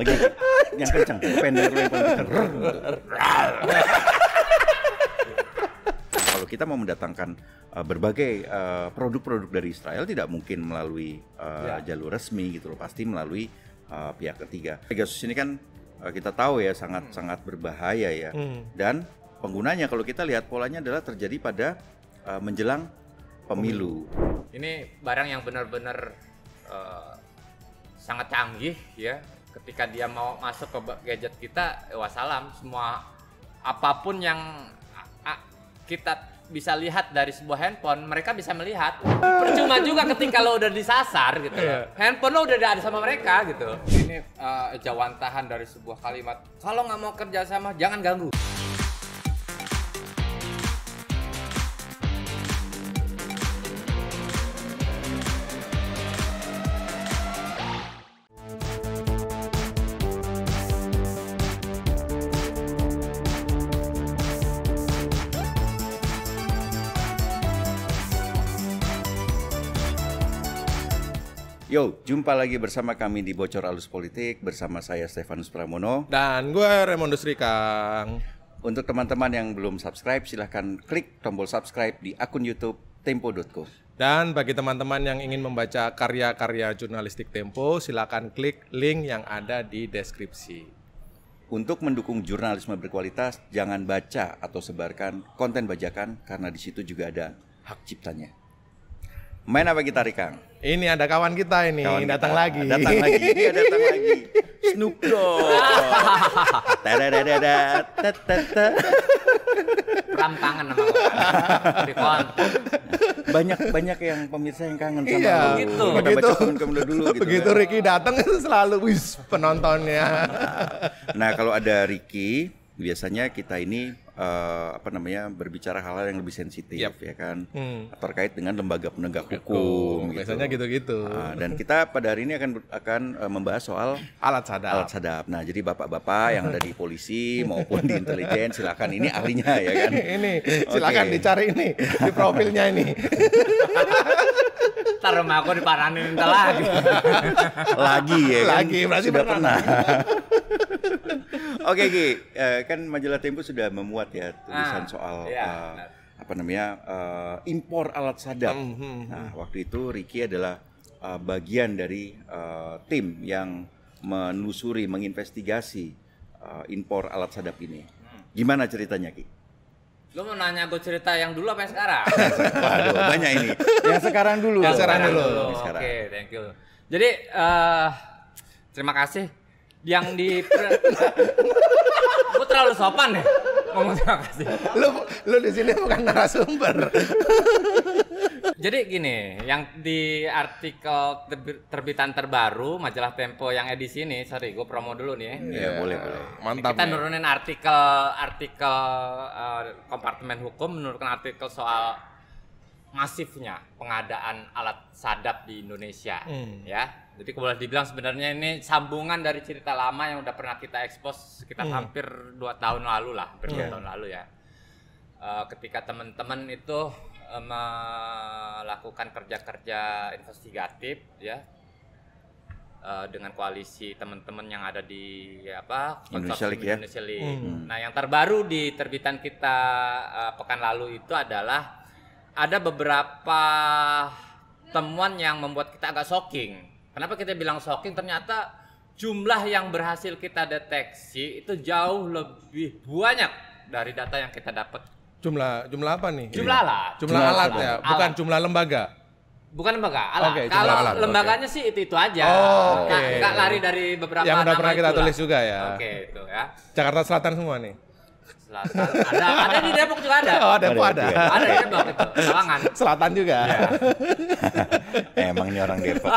Lagi yang kencang, pendek yang kencang. Kalau kita mau mendatangkan eh, berbagai eh, produk-produk dari Israel tidak mungkin melalui eh, ya. jalur resmi gitu loh, pasti melalui pihak ketiga. Pegasus ini kan kita tahu ya sangat hmm. sangat berbahaya ya. Hmm. Dan penggunanya kalau kita lihat polanya adalah terjadi pada menjelang pemilu. Ini barang yang benar-benar Eh, sangat canggih ya ketika dia mau masuk ke gadget kita eh, wassalam semua apapun yang kita bisa lihat dari sebuah handphone mereka bisa melihat percuma juga ketika lo udah disasar gitu ya. iya. handphone lo udah ada sama mereka gitu ini uh, jawantahan dari sebuah kalimat kalau nggak mau kerja sama jangan ganggu Yo, jumpa lagi bersama kami di Bocor Alus Politik bersama saya Stefanus Pramono dan gue Raymond Kang. Untuk teman-teman yang belum subscribe, silahkan klik tombol subscribe di akun YouTube tempo.co. Dan bagi teman-teman yang ingin membaca karya-karya jurnalistik Tempo, silahkan klik link yang ada di deskripsi. Untuk mendukung jurnalisme berkualitas, jangan baca atau sebarkan konten bajakan karena di situ juga ada hak ciptanya. Main apa kita Kang? Ini ada kawan kita ini kawan datang lagi. Datang lagi. Dia datang lagi. Snoop Dogg. Rampangan nama Rikon. Banyak banyak yang pemirsa yang kangen sama iya, lu. Begitu. Kita dulu gitu. Begitu ya. Ricky datang selalu wis penontonnya. nah, kalau ada Ricky, biasanya kita ini uh, apa namanya berbicara hal-hal yang lebih sensitif yep. ya kan hmm. terkait dengan lembaga penegak hukum, gitu. biasanya gitu-gitu uh, dan kita pada hari ini akan akan uh, membahas soal alat sadap alat sadap nah jadi bapak-bapak yang ada di polisi maupun di intelijen silakan ini ahlinya ya kan ini silakan okay. dicari ini di profilnya ini Ntar aku diparanin entar lagi. lagi ya kan? Lagi, berarti sudah pernah. Oke Ki, eh, kan majalah Tempo sudah memuat banget ya tulisan ah, soal ya, uh, apa namanya uh, impor alat sadap. Mm hmm, hmm, nah waktu itu Ricky adalah uh, bagian dari uh, tim yang menelusuri, menginvestigasi uh, impor alat sadap ini. Gimana ceritanya Ki? Lo mau nanya gue cerita yang dulu apa yang sekarang? Waduh, banyak ini. Yang sekarang dulu. Yang sekarang dulu. dulu. Oke, okay, thank you. Jadi uh, terima kasih yang di gue terlalu sopan deh ngomong oh, terima kasih. lo lo di sini bukan narasumber. Jadi gini, yang di artikel terbitan terbaru majalah Tempo yang edisi ini, sorry, gue promo dulu nih. Ya. Iya, yeah, yeah, boleh eh, boleh. Mantap. Kita ya. nurunin artikel artikel uh, kompartemen hukum, menurunkan artikel soal masifnya pengadaan alat sadap di Indonesia hmm. ya jadi boleh dibilang sebenarnya ini sambungan dari cerita lama yang udah pernah kita ekspos sekitar hmm. hampir dua tahun lalu lah hampir yeah. dua iya. tahun lalu ya uh, ketika teman-teman itu uh, melakukan kerja-kerja investigatif ya uh, dengan koalisi teman-teman yang ada di ya apa Indonesia League, ya? Indonesia League. Hmm. Nah, yang terbaru di terbitan kita uh, pekan lalu itu adalah ada beberapa temuan yang membuat kita agak shocking. Kenapa kita bilang shocking? Ternyata jumlah yang berhasil kita deteksi itu jauh lebih banyak dari data yang kita dapat. Jumlah jumlah apa nih? Jumlah iya. alat. Jumlah, jumlah alat, alat ya, bukan jumlah lembaga. Bukan lembaga, alat. Okay, Kalau alat, lembaganya okay. sih itu-itu aja. Oh, okay. Nggak, nggak lari dari beberapa Yang udah pernah kita itulah. tulis juga ya. Oke, okay, itu ya. Jakarta Selatan semua nih. Selatan. Ada, ada di Depok juga ada. Oh, Depok ada. Ada, ada di Depok itu. Kalangan. Selatan juga. Ya. Emang ini orang Depok.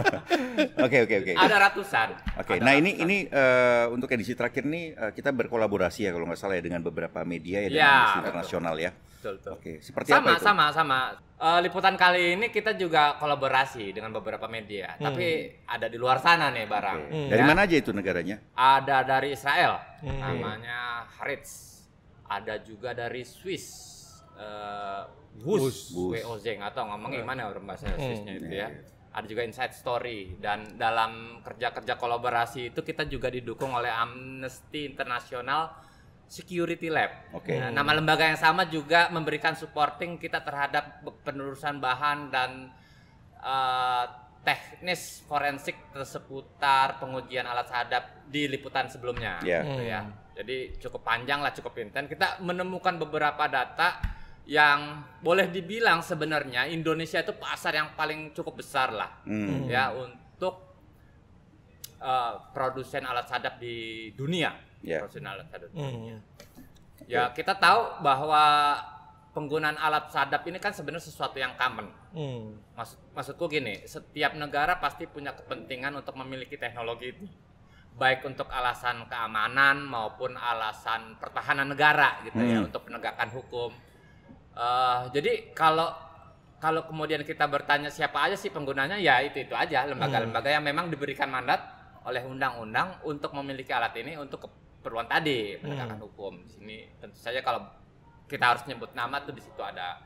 Oke, oke, oke. Ada ratusan. Oke. Okay. nah, ratusan. ini ini uh, eh, untuk edisi terakhir nih uh, kita berkolaborasi ya kalau nggak salah ya dengan beberapa media ya, ya dengan iya. internasional ya betul betul. Oke, seperti sama, apa itu? Sama sama uh, liputan kali ini kita juga kolaborasi dengan beberapa media, hmm. tapi ada di luar sana nih barang. Okay. Hmm. Dari ya. mana aja itu negaranya? Ada dari Israel, hmm. namanya Haritz. Ada juga dari Swiss, uh, eh, Wuz, Wuz, nggak tahu ngomongnya hmm. gimana orang bahasa hmm. Swissnya itu ya. Iya, iya. Ada juga Inside Story dan dalam kerja-kerja kolaborasi itu kita juga didukung oleh Amnesty International Security Lab. Okay. Nah, nama lembaga yang sama juga memberikan supporting kita terhadap penelusuran bahan dan uh, teknis forensik seputar pengujian alat sadap di liputan sebelumnya. Yeah. Gitu ya. Hmm. Ya. Jadi cukup panjang lah, cukup intens. Kita menemukan beberapa data yang boleh dibilang sebenarnya Indonesia itu pasar yang paling cukup besar lah, hmm. ya untuk uh, produsen alat sadap di dunia, yeah. produsen alat sadap di hmm. dunia. Mm. Ya kita tahu bahwa penggunaan alat sadap ini kan sebenarnya sesuatu yang common. Mm. Maksud maksudku gini, setiap negara pasti punya kepentingan untuk memiliki teknologi itu, baik untuk alasan keamanan maupun alasan pertahanan negara gitu mm. ya hmm. untuk penegakan hukum. Uh, jadi kalau kalau kemudian kita bertanya siapa aja sih penggunanya ya itu itu aja lembaga-lembaga hmm. yang memang diberikan mandat oleh undang-undang untuk memiliki alat ini untuk keperluan tadi penegakan hmm. hukum di sini tentu saja kalau kita harus nyebut nama tuh di situ ada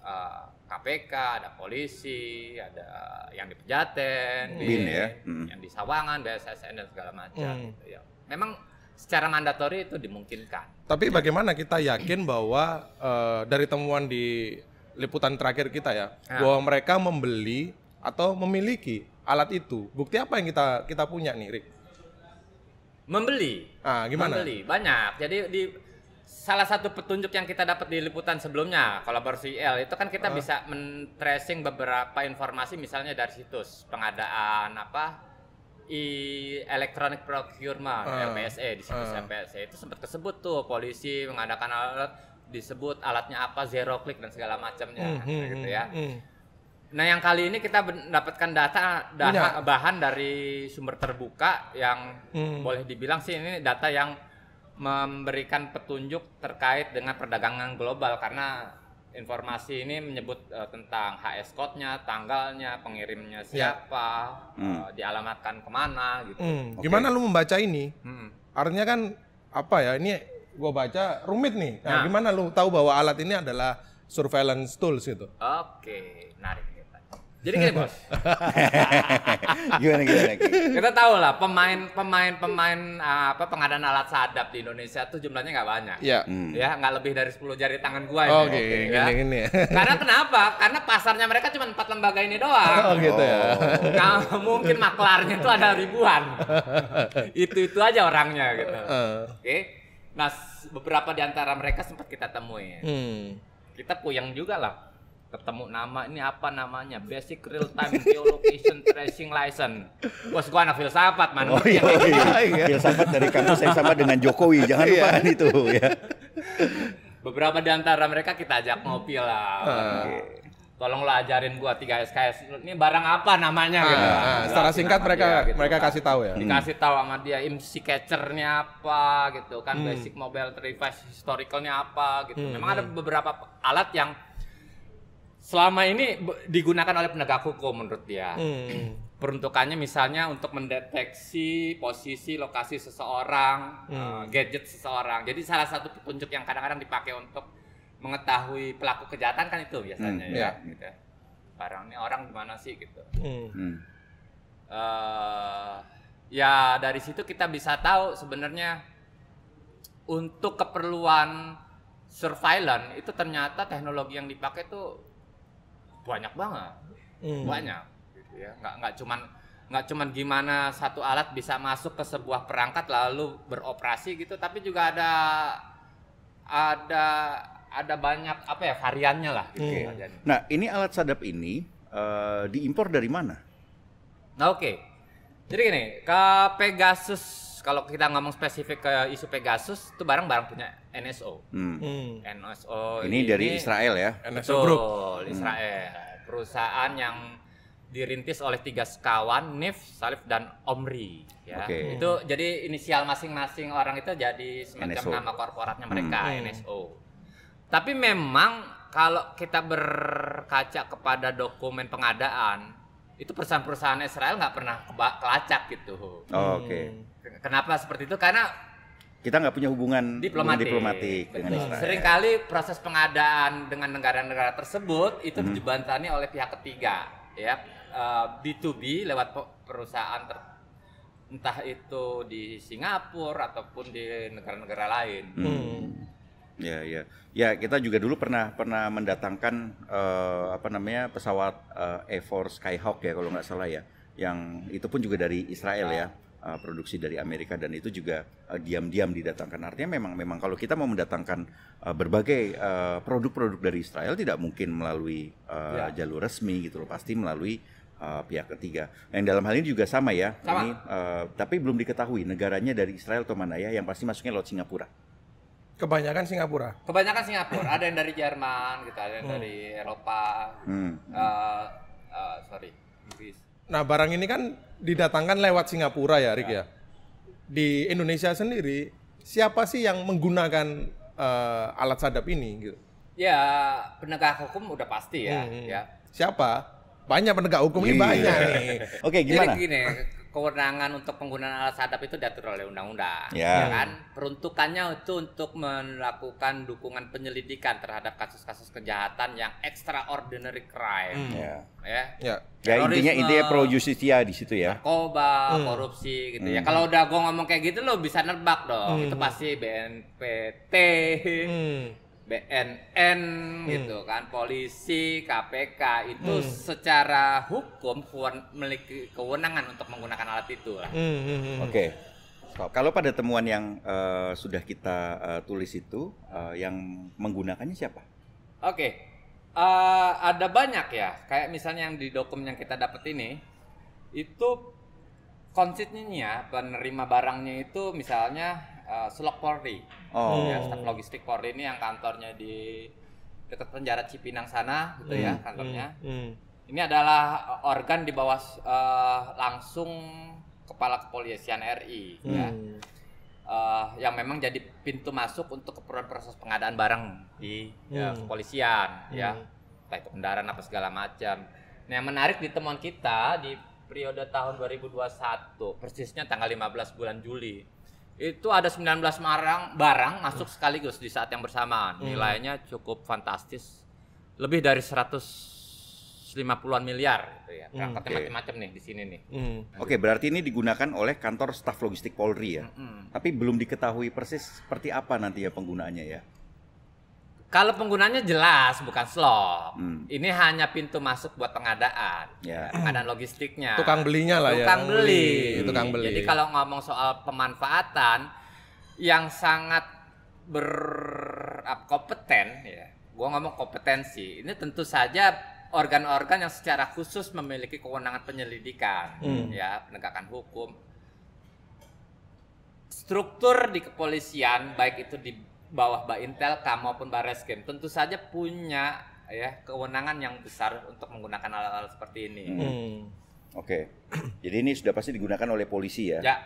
uh, eh, KPK, ada polisi, ada yang hmm. di Pejaten, Bin, ya? hmm. yang di Sawangan, BSSN dan segala macam. Hmm. Gitu, ya. Memang secara mandatori itu dimungkinkan. Tapi bagaimana kita yakin bahwa uh, dari temuan di liputan terakhir kita ya, ah. bahwa mereka membeli atau memiliki alat itu. Bukti apa yang kita kita punya nih, Rick? Membeli. Ah, gimana? Membeli banyak. Jadi di salah satu petunjuk yang kita dapat di liputan sebelumnya kolaborasi L itu kan kita uh. bisa men-tracing beberapa informasi misalnya dari situs pengadaan apa i electronic procurement uh. Ah. LPSE di situs uh. Ah. LPSE itu sempat kesebut tuh polisi mengadakan alat disebut alatnya apa zero click dan segala macamnya mm -hmm. gitu hmm, ya. Mm -hmm Nah, yang kali ini kita mendapatkan data iya. bahan dari sumber terbuka yang hmm. boleh dibilang sih ini data yang memberikan petunjuk terkait dengan perdagangan global karena informasi ini menyebut uh, tentang HS code-nya, tanggalnya, pengirimnya iya. siapa, ya. hmm. uh, dialamatkan kemana gitu. Hmm. Okay. Gimana lu membaca ini? Hmm. Artinya kan apa ya? Ini gue baca rumit nih. Nah, nah, gimana lu tahu bahwa alat ini adalah surveillance tools itu? Oke, okay. menarik. Jadi gini bos. gimana gimana? gimana? Kita tahu lah pemain pemain pemain ah, apa pengadaan alat sadap di Indonesia tuh jumlahnya nggak banyak. Iya. Yeah. Hmm. Ya nggak lebih dari 10 jari tangan gua. Oh, Oke. Okay. Ya. Gini, Karena kenapa? Karena pasarnya mereka cuma empat lembaga ini doang. Oh gitu ya. Oh. Nah, mungkin maklarnya itu ada ribuan. itu itu aja orangnya gitu. Uh. Oke. Okay. Nah beberapa di antara mereka sempat kita temuin. Hmm. Kita puyeng juga lah ketemu nama ini apa namanya basic real time geolocation tracing license bos gua anak filsafat man oh, iya, oh, iya. filsafat dari kamu saya sama dengan Jokowi jangan iya. lupa kan itu ya beberapa di antara mereka kita ajak ngopi lah okay ah. tolonglah ajarin gua 3 SKS ini barang apa namanya uh, gitu. uh, secara singkat mereka dia, gitu, mereka kan. kasih tahu ya. Dikasih hmm. tahu sama dia IMC catchernya apa gitu kan hmm. basic mobile device historicalnya apa gitu. Hmm, Memang hmm. ada beberapa alat yang selama ini digunakan oleh penegak hukum menurut dia. Hmm. Peruntukannya misalnya untuk mendeteksi posisi lokasi seseorang, hmm. uh, gadget seseorang. Jadi salah satu petunjuk yang kadang-kadang dipakai untuk mengetahui pelaku kejahatan kan itu biasanya hmm, ya. Yeah. Gitu. Ya. Barang ini orang gimana sih gitu. Hmm. Uh, ya dari situ kita bisa tahu sebenarnya untuk keperluan surveillance itu ternyata teknologi yang dipakai itu banyak banget hmm. banyak gitu ya nggak nggak cuman nggak cuman gimana satu alat bisa masuk ke sebuah perangkat lalu beroperasi gitu tapi juga ada ada ada banyak apa ya variannya lah gitu ya, hmm. Nah ini alat sadap ini uh, diimpor dari mana? Nah oke okay. jadi gini ke Pegasus kalau kita ngomong spesifik ke isu Pegasus itu barang-barang punya NSO. Hmm. hmm. NSO ini, ini dari Israel ya. NSO Group. Israel. Hmm. Perusahaan yang dirintis oleh tiga sekawan Nif, Salif dan Omri ya. Okay. Hmm. Itu jadi inisial masing-masing orang itu jadi semacam NSO. nama korporatnya mereka hmm. NSO. Tapi memang kalau kita berkaca kepada dokumen pengadaan itu perusahaan-perusahaan Israel nggak pernah kelacak gitu. Oh, Oke. Okay. Hmm. Kenapa seperti itu? Karena kita nggak punya hubungan diplomatik, hubungan diplomatik dengan Israel. Seringkali proses pengadaan dengan negara-negara tersebut itu hmm. dibantani oleh pihak ketiga, ya uh, e, B2B lewat perusahaan ter entah itu di Singapura ataupun di negara-negara lain. Hmm. Ya, ya, ya kita juga dulu pernah pernah mendatangkan uh, apa namanya pesawat uh, Force Force Skyhawk ya kalau nggak salah ya, yang itu pun juga dari Israel ya Eh, produksi dari Amerika dan itu juga eh, diam-diam didatangkan. Artinya memang memang kalau kita mau mendatangkan eh, berbagai produk-produk dari Israel tidak mungkin melalui ya. jalur resmi gitu loh, pasti melalui pihak ketiga. yang dalam hal ini juga sama ya. Sama. Ini tapi belum diketahui negaranya dari Israel atau mana ya. Yang pasti masuknya laut Singapura. Kebanyakan Singapura. Kebanyakan Singapura. ada yang dari Jerman, gitu. Ada yang hmm. dari Eropa. Hmm. Uh, uh, sorry Nah, barang ini kan didatangkan lewat Singapura ya, Rik ya. ya. Di Indonesia sendiri, siapa sih yang menggunakan uh, alat sadap ini gitu? Ya, penegak hukum udah pasti ya, hmm. ya. Siapa? Banyak penegak hukum ini iya. banyak nih. Oke, gimana? Jadi gini, kewenangan untuk penggunaan alat sadap itu diatur oleh undang-undang, yeah. ya kan? Peruntukannya itu untuk melakukan dukungan penyelidikan terhadap kasus-kasus kejahatan yang extraordinary crime, mm. yeah. ya. Yeah. Ya. ya intinya intinya pro justisia di situ ya. Narkoba, mm. korupsi gitu mm. ya. Hmm. Kalau udah gue ngomong kayak gitu lo bisa nerbak dong. Mm. Itu pasti BNPT. Mm BNN hmm. gitu kan polisi KPK itu hmm. secara hukum memiliki kewenangan untuk menggunakan alat itu lah. Hmm, hmm, hmm. hmm. Oke. Okay. Kalau pada temuan yang uh, sudah kita uh, tulis itu uh, yang menggunakannya siapa? Oke. Okay. Uh, ada banyak ya. Kayak misalnya yang di dokumen yang kita dapat ini itu konsitnya ya, penerima barangnya itu misalnya Eh, Selok Polri. Oh. Ya, staf logistik Polri ini yang kantornya di dekat penjara Cipinang sana gitu ya, hmm. ya kantornya. Hmm. Hmm. Ini adalah organ di bawah uh, langsung Kepala Kepolisian RI ya. hmm. ya. Uh, yang memang jadi pintu masuk untuk keperluan proses pengadaan barang di ya, hmm. ya, kepolisian hmm. ya entah itu kendaraan apa segala macam. Nah, yang menarik di temuan kita di periode tahun 2021, persisnya tanggal 15 bulan Juli itu ada 19 marang barang masuk sekaligus di saat yang bersamaan. Hmm. Nilainya cukup fantastis. Lebih dari 150-an miliar gitu ya. Hmm, okay. macam-macam nih di sini nih. Hmm. Oke, okay, berarti ini digunakan oleh kantor staf logistik Polri ya. Hmm, hmm. Tapi belum diketahui persis seperti apa nanti ya penggunaannya ya. Kalau penggunanya jelas bukan slop. Hmm. Ini hanya pintu masuk buat pengadaan. Yeah. Pengadaan logistiknya. Tukang belinya lah tukang ya. Tukang beli. Hmm. Tukang beli. Jadi kalau ngomong soal pemanfaatan yang sangat berkompeten ya. Gua ngomong kompetensi. Ini tentu saja organ-organ yang secara khusus memiliki kewenangan penyelidikan hmm. ya, penegakan hukum. Struktur di kepolisian baik itu di bawah Mbak Intelka maupun Mbak Reskrim tentu saja punya ya kewenangan yang besar untuk menggunakan alat-alat seperti ini. Hmm. hmm. Oke. Okay. Jadi ini sudah pasti digunakan oleh polisi ya? Ya.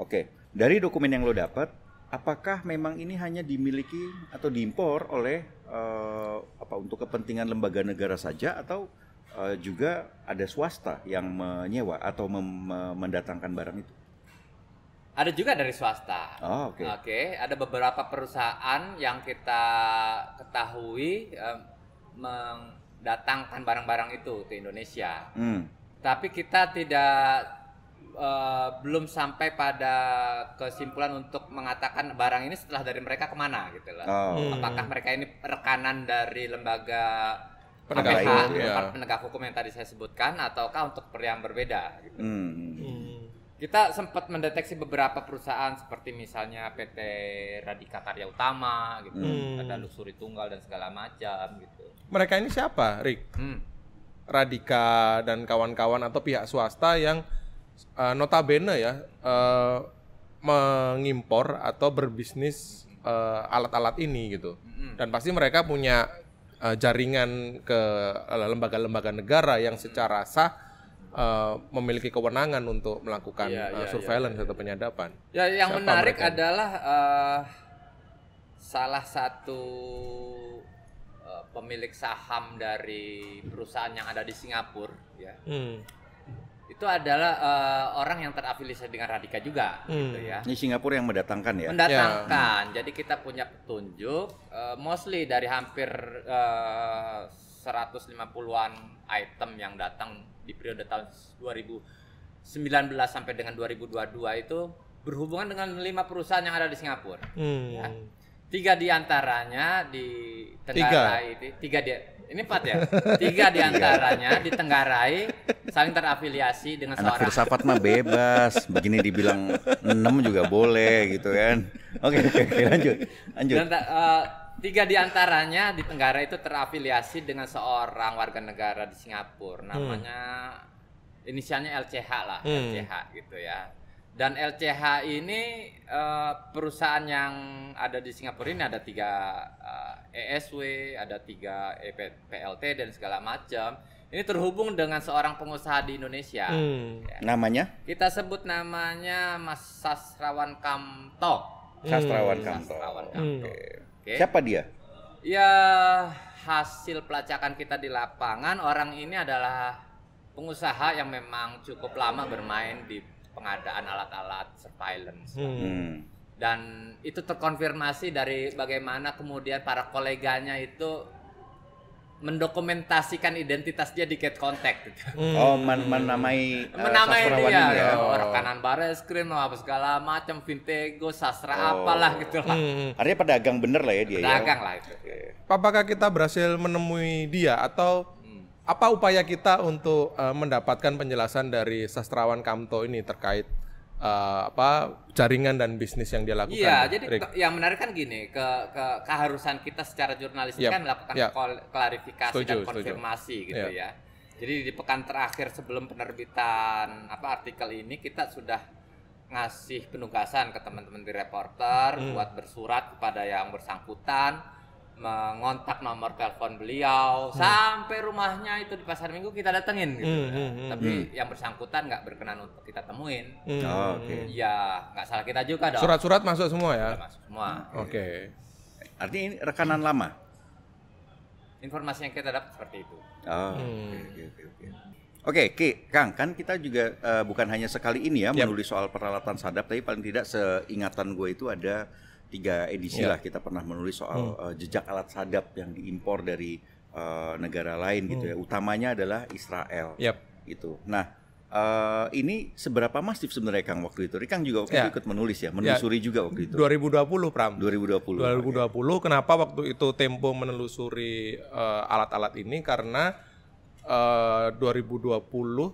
Oke. Okay. Dari dokumen yang lo dapat, apakah memang ini hanya dimiliki atau diimpor oleh uh, apa untuk kepentingan lembaga negara saja atau uh, juga ada swasta yang menyewa atau mendatangkan barang itu? Ada juga dari swasta. Oh, Oke, okay. okay, ada beberapa perusahaan yang kita ketahui eh, mendatangkan barang-barang itu ke Indonesia. Hmm. Tapi kita tidak eh, belum sampai pada kesimpulan untuk mengatakan barang ini setelah dari mereka kemana gitu lah. Oh. Hmm. Apakah mereka ini rekanan dari lembaga penegak, APH, ya. hukum yang tadi saya sebutkan, ataukah untuk yang berbeda? Gitu. Hmm. Hmm, hmm. hmm kita sempat mendeteksi beberapa perusahaan seperti misalnya PT Radika Karya Utama gitu, hmm. ada Luxury Tunggal dan segala macam gitu. Mereka ini siapa, Rick? Hmm. Radika dan kawan-kawan atau pihak swasta yang uh, notabene ya uh, mengimpor atau berbisnis alat eh, alat-alat ini gitu. Hmm. Dan pasti mereka punya uh, jaringan ke lembaga-lembaga negara yang secara sah Eh, memiliki kewenangan untuk melakukan ya, ya, uh, surveillance ya, atau iya. penyadapan. Ya, yang Siapa menarik mereka? adalah uh, salah satu uh, pemilik saham dari perusahaan yang ada di Singapura, ya. Hmm. Itu adalah uh, orang yang terafiliasi dengan Radika juga, hmm. gitu ya. Ini Singapura yang mendatangkan ya. Mendatangkan. Ya. Jadi kita punya petunjuk uh, mostly dari hampir uh, 150-an item yang datang di periode tahun 2019 sampai dengan 2022 itu berhubungan dengan lima perusahaan yang ada di Singapura. Hmm. Ya. Tiga diantaranya di Tenggarai, tiga, tiga di, ini empat ya, tiga diantaranya di Tenggarai saling terafiliasi dengan Anak seorang. filsafat mah bebas, begini dibilang enam juga boleh gitu kan. Oke, oke, lanjut, lanjut. Dan, uh, tiga diantaranya di Tenggara itu terafiliasi dengan seorang warga negara di Singapura hmm. namanya hmm. inisialnya LCH lah hmm. LCH gitu ya dan LCH ini uh, perusahaan yang ada di Singapura ini ada tiga uh, eh, ESW ada tiga e PLT dan segala macam ini terhubung dengan seorang pengusaha di Indonesia hmm. ya. namanya kita sebut namanya Mas Sastrawan Kamto hmm. Sastrawan hmm. Kamto, Sastrawan Kamto. Hmm. Okay. Siapa dia? Ya hasil pelacakan kita di lapangan orang ini adalah pengusaha yang memang cukup lama bermain di pengadaan alat-alat surveillance. Hmm. hmm. Dan itu terkonfirmasi dari bagaimana kemudian para koleganya itu mendokumentasikan identitas dia di Cat Contact gitu. Hmm. Oh, men menamai uh, menamai dia ya. Oh. rekanan baris krim apa segala macam vintego sastra oh. apalah gitu lah. Hmm. Artinya pedagang bener lah ya dia. Ya? Pedagang ya. lah itu. Apakah kita berhasil menemui dia atau hmm. apa upaya kita untuk uh, mendapatkan penjelasan dari sastrawan Kamto ini terkait uh, apa jaringan dan bisnis yang dia lakukan. Iya, jadi Rick. yang menarik kan gini, ke, ke keharusan kita secara jurnalistik yep. Iya, kan melakukan yep. Iya. klarifikasi setuju, dan konfirmasi setuju. gitu yep. Iya. ya. Jadi di pekan terakhir sebelum penerbitan apa artikel ini kita sudah ngasih penugasan ke teman-teman di reporter hmm. buat bersurat kepada yang bersangkutan mengontak nomor telepon beliau hmm. sampai rumahnya itu di pasar minggu kita datengin gitu hmm, hmm, hmm. tapi hmm. yang bersangkutan nggak berkenan untuk kita temuin hmm. oh, oke okay. Hmm. ya nggak salah kita juga dong surat-surat masuk semua ya masuk semua oke okay. artinya ini rekanan lama informasi yang kita dapat seperti itu oh, hmm. oke okay, okay, Kang, kan kita juga uh, bukan hanya sekali ini ya yep. menulis soal peralatan sadap, tapi paling tidak seingatan gue itu ada tiga edisi yeah. lah kita pernah menulis soal hmm. uh, jejak alat sadap yang diimpor dari uh, negara lain hmm. gitu ya. Hmm. Utamanya adalah Israel. Yep. Gitu. Nah, uh, ini seberapa masif sebenarnya Kang waktu itu? Kang juga waktu yeah. itu ya. ikut menulis ya, ya. menelusuri yeah. juga waktu itu. 2020 Pram. 2020. 2020. Okay. Kenapa waktu itu Tempo menelusuri alat-alat uh, ini? Karena uh, 2020,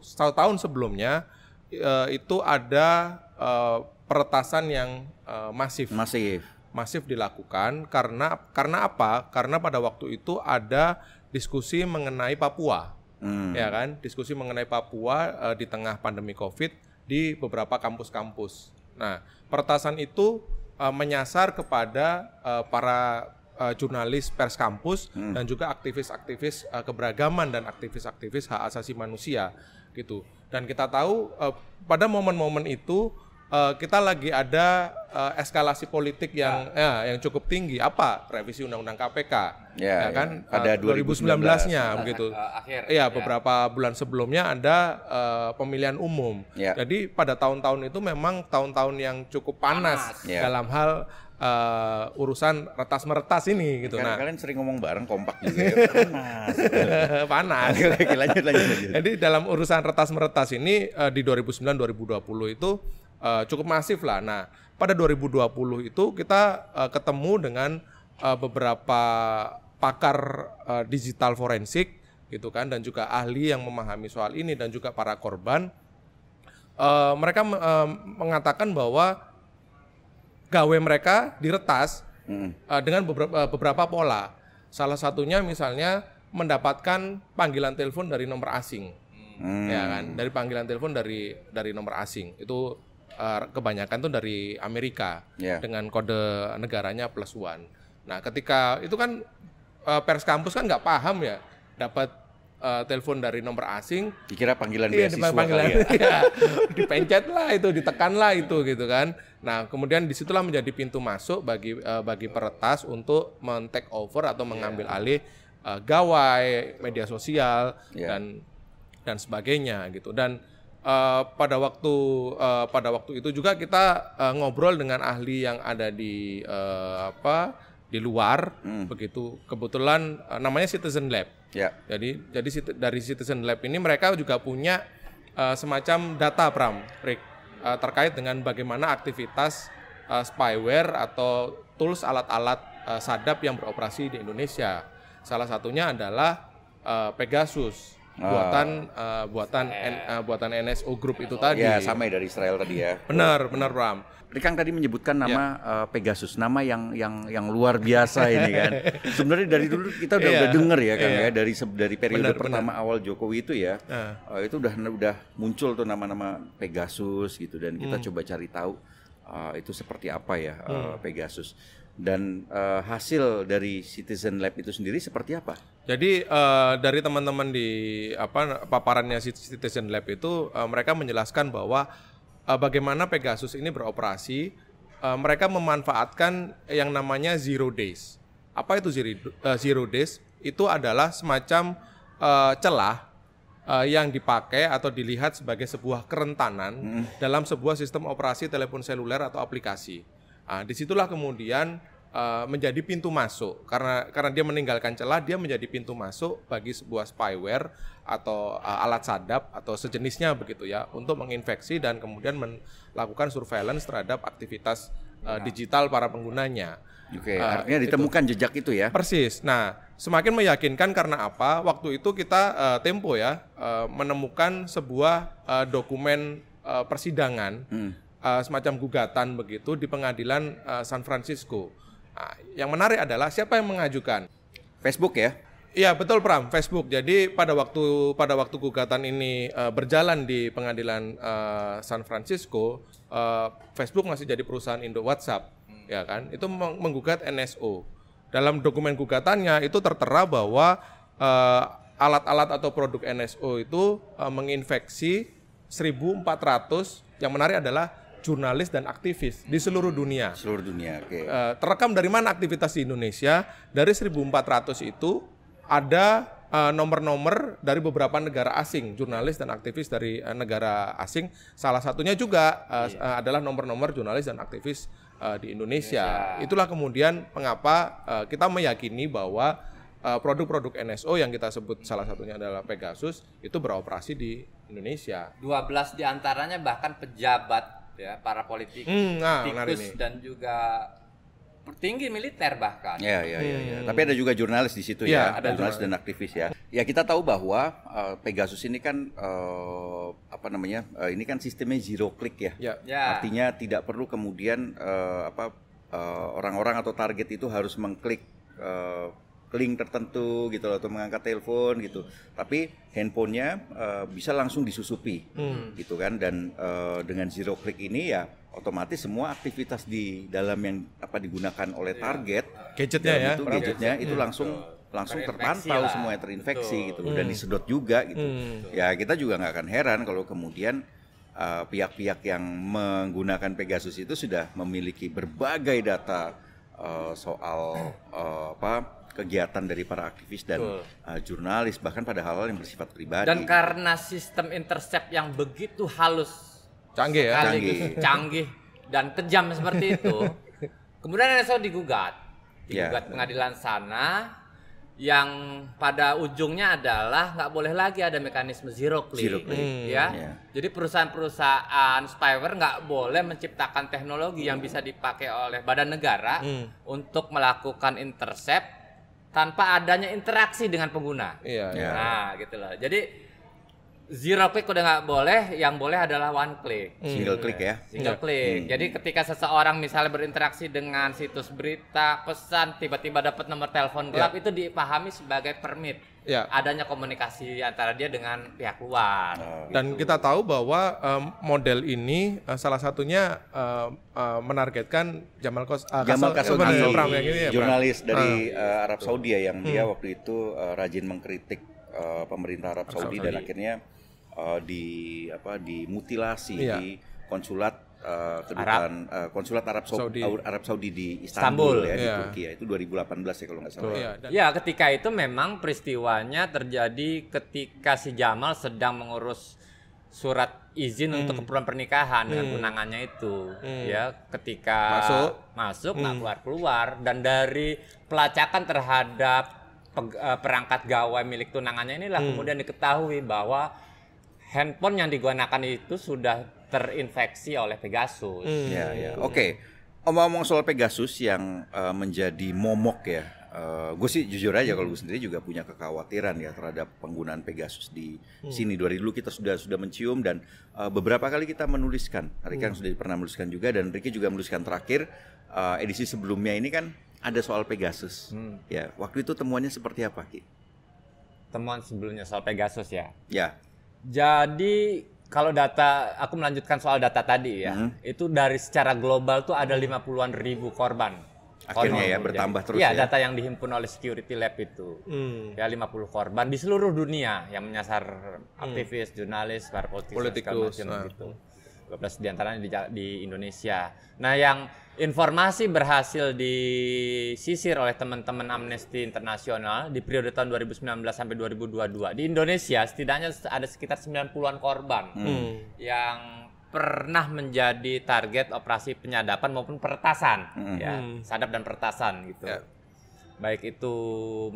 satu tahun sebelumnya uh, itu ada uh, peretasan yang uh, masif. Masif. Masif dilakukan karena karena apa? Karena pada waktu itu ada diskusi mengenai Papua. Hmm. Ya kan? Diskusi mengenai Papua uh, di tengah pandemi Covid di beberapa kampus-kampus. Nah, peretasan itu uh, menyasar kepada uh, para uh, jurnalis pers kampus hmm. dan juga aktivis-aktivis uh, keberagaman dan aktivis-aktivis hak asasi manusia gitu. Dan kita tahu uh, pada momen-momen itu uh, kita lagi ada uh, eskalasi politik yang ya. ya, yang cukup tinggi apa revisi undang-undang KPK ya, ya, ya kan ya. pada uh, 2019-nya begitu eh, akhir ya, ya beberapa bulan sebelumnya ada uh, pemilihan umum ya. jadi pada tahun-tahun itu memang tahun-tahun yang cukup panas, panas. Ya. dalam hal uh, urusan retas meretas ini gitu. Karena nah, kalian sering ngomong bareng kompak gitu ya. Panas. Panas. lanjut, lanjut, lanjut. Jadi dalam urusan retas meretas ini uh, di 2009 2020 itu uh, cukup masif lah. Nah, pada 2020 itu kita uh, ketemu dengan uh, beberapa pakar uh, digital forensik gitu kan dan juga ahli yang memahami soal ini dan juga para korban uh, mereka uh, mengatakan bahwa gawe mereka diretas uh, dengan beberapa, uh, beberapa pola salah satunya misalnya mendapatkan panggilan telepon dari nomor asing hmm. ya kan dari panggilan telepon dari dari nomor asing itu Eh, kebanyakan tuh dari Amerika yeah. dengan kode negaranya plus one. Nah, ketika itu kan uh, pers kampus kan nggak paham ya dapat uh, telepon dari nomor asing. Dikira panggilan iya, beasiswa. ya. ya dipencet lah itu, ditekan lah itu gitu kan. Nah, kemudian disitulah menjadi pintu masuk bagi uh, bagi peretas untuk men take over atau iya. mengambil yeah. alih uh, gawai, media sosial yeah. dan dan sebagainya gitu. Dan uh, pada waktu uh, pada waktu itu juga kita uh, ngobrol dengan ahli yang ada di uh, apa di luar hmm. begitu kebetulan uh, namanya Citizen Lab. Yeah. Jadi jadi dari Citizen Lab ini mereka juga punya uh, semacam data pram Rick uh, terkait dengan bagaimana aktivitas uh, spyware atau tools alat-alat uh, sadap yang beroperasi di Indonesia. Salah satunya adalah uh, Pegasus Ah. buatan uh, buatan N, uh, buatan NSO Group itu tadi. Iya, ya, sama dari Israel tadi ya. Benar, benar Ram. Rikang tadi menyebutkan nama ya. uh, Pegasus, nama yang yang yang luar biasa ini kan. Sebenarnya dari dulu kita udah, ya. udah dengar ya Kang ya. ya dari dari periode benar, pertama benar. awal Jokowi itu ya. Uh. Uh, itu udah udah muncul tuh nama-nama Pegasus gitu dan kita hmm. coba cari tahu uh, itu seperti apa ya uh, hmm. Pegasus dan uh, hasil dari Citizen Lab itu sendiri seperti apa? Jadi uh, dari teman-teman di apa paparannya Citizen Lab itu uh, mereka menjelaskan bahwa uh, bagaimana Pegasus ini beroperasi, uh, mereka memanfaatkan yang namanya zero days. Apa itu zero, uh, zero days? Itu adalah semacam uh, celah uh, yang dipakai atau dilihat sebagai sebuah kerentanan hmm. dalam sebuah sistem operasi telepon seluler atau aplikasi. Nah, disitulah kemudian uh, menjadi pintu masuk karena karena dia meninggalkan celah dia menjadi pintu masuk bagi sebuah spyware atau uh, alat sadap atau sejenisnya begitu ya untuk menginfeksi dan kemudian melakukan surveillance terhadap aktivitas uh, digital para penggunanya. Oke, okay, uh, artinya ditemukan itu. jejak itu ya. Persis. Nah, semakin meyakinkan karena apa? Waktu itu kita uh, tempo ya uh, menemukan sebuah uh, dokumen uh, persidangan. Hmm uh, semacam gugatan begitu di pengadilan uh, San Francisco. Nah, yang menarik adalah siapa yang mengajukan? Facebook ya. Iya betul Pram, Facebook. Jadi pada waktu pada waktu gugatan ini uh, berjalan di pengadilan uh, San Francisco, uh, Facebook masih jadi perusahaan Indo WhatsApp, hmm. ya kan? Itu menggugat NSO. Dalam dokumen gugatannya itu tertera bahwa alat-alat uh, atau produk NSO itu uh, menginfeksi 1.400. Yang menarik adalah jurnalis dan aktivis di seluruh dunia. Seluruh dunia, oke. Okay. Uh, eh, terekam dari mana aktivitas di Indonesia? Dari 1.400 itu ada nomor eh, nomor-nomor dari beberapa negara asing, jurnalis dan aktivis dari uh, negara asing. Salah satunya juga uh, yeah. Iya. uh, adalah nomor-nomor jurnalis dan aktivis uh, di Indonesia. Yeah. Itulah kemudian mengapa uh, kita meyakini bahwa produk produk-produk NSO yang kita sebut salah satunya adalah Pegasus itu beroperasi di Indonesia. 12 diantaranya bahkan pejabat ya para politik, hmm, nah, tikus dan juga tinggi militer bahkan. Ya, ya, ya, Tapi ada juga jurnalis di situ ya, ya ada jurnalis dan aktivis ya. Ya kita tahu bahwa uh, Pegasus ini kan uh, apa namanya? Uh, ini kan sistemnya zero click ya. Ya. ya. Artinya tidak perlu kemudian uh, apa orang-orang uh, atau target itu harus mengklik uh, link tertentu gitu loh atau mengangkat telepon gitu tapi handphonenya uh, bisa langsung disusupi hmm. gitu kan dan uh, dengan zero click ini ya otomatis semua aktivitas di dalam yang apa digunakan oleh iya. target gadgetnya ya itu gadgetnya itu hmm. langsung langsung terpantau lah. semuanya terinfeksi Betul. gitu hmm. dan disedot juga gitu hmm. ya kita juga nggak akan heran kalau kemudian eh, pihak-pihak uh, yang menggunakan Pegasus itu sudah memiliki berbagai data uh, soal uh, apa kegiatan dari para aktivis dan uh, jurnalis bahkan pada hal-hal yang bersifat pribadi. Dan karena sistem intercept yang begitu halus, canggih ya, canggih, canggih dan kejam seperti itu. Kemudian NSO digugat, ya. digugat yeah. pengadilan sana yang pada ujungnya adalah nggak boleh lagi ada mekanisme zero click, zero click. Ya. Hmm, ya. Yeah. Jadi perusahaan-perusahaan spyware nggak boleh menciptakan teknologi hmm. yang bisa dipakai oleh badan negara hmm. untuk melakukan intercept tanpa adanya interaksi dengan pengguna. Iya. Yeah. Nah, gitu loh. Jadi zero click udah nggak boleh, yang boleh adalah one click. Hmm. Single nah, click ya. Single iya. click. Hmm. Jadi ketika seseorang misalnya berinteraksi dengan situs berita, pesan tiba-tiba dapat nomor telepon gelap yeah. itu dipahami sebagai permit ya. adanya komunikasi antara dia dengan pihak luar. Ah. Gitu. Dan kita tahu bahwa um, model ini uh, salah satunya uh, uh, menargetkan Jamal Kos uh, Jamal Khashoggi, Khashoggi, ya, jurnalis ya, dari uh, Arab Saudi ya yang hmm. dia waktu itu uh, rajin mengkritik uh, pemerintah Arab, Arab Saudi, Saudi dan akhirnya uh, di apa dimutilasi ya. di konsulat Eh, Arab. Uh, konsulat Arab Saudi. Arab Saudi di Istanbul, Istanbul. ya yeah. di iya. Turki ya itu 2018 ya kalau nggak salah. Ya, ya ketika itu memang peristiwanya terjadi ketika si Jamal sedang mengurus surat izin hmm. untuk keperluan pernikahan hmm. dengan tunangannya itu hmm. ya ketika masuk masuk nah, hmm. nah keluar keluar dan dari pelacakan terhadap eh, perangkat gawai milik tunangannya inilah hmm. kemudian diketahui bahwa handphone yang digunakan itu sudah terinfeksi oleh Pegasus. Hmm. Ya, ya. Oke. Okay. Omong-omong soal Pegasus yang uh, menjadi momok ya. Uh, eh, gue sih jujur aja kalau gue sendiri juga punya kekhawatiran ya terhadap penggunaan Pegasus di hmm. sini. Dari dulu kita sudah sudah mencium dan uh, beberapa kali kita menuliskan. Rika hmm. Kan sudah pernah menuliskan juga dan Riki juga menuliskan terakhir uh, edisi sebelumnya ini kan ada soal Pegasus. Hmm. Ya, waktu itu temuannya seperti apa, Ki? Temuan sebelumnya soal Pegasus ya. Ya. Jadi kalau data aku melanjutkan soal data tadi ya, hmm. itu dari secara global tuh ada 50-an ribu korban. Akhirnya ya bertambah terus ya, ya. data yang dihimpun oleh Security Lab itu. Hmm. Ya 50 korban di seluruh dunia yang menyasar hmm. aktivis, jurnalis, para politikus, politikus macam nah. gitu. 12 diantaranya di, di Indonesia. Nah, yang informasi berhasil disisir oleh teman-teman Amnesty Internasional di periode tahun 2019 sampai 2022 di Indonesia setidaknya ada sekitar 90-an korban hmm. hmm. yang pernah menjadi target operasi penyadapan maupun peretasan hmm. ya hmm. sadap dan peretasan gitu. Yeah. Baik itu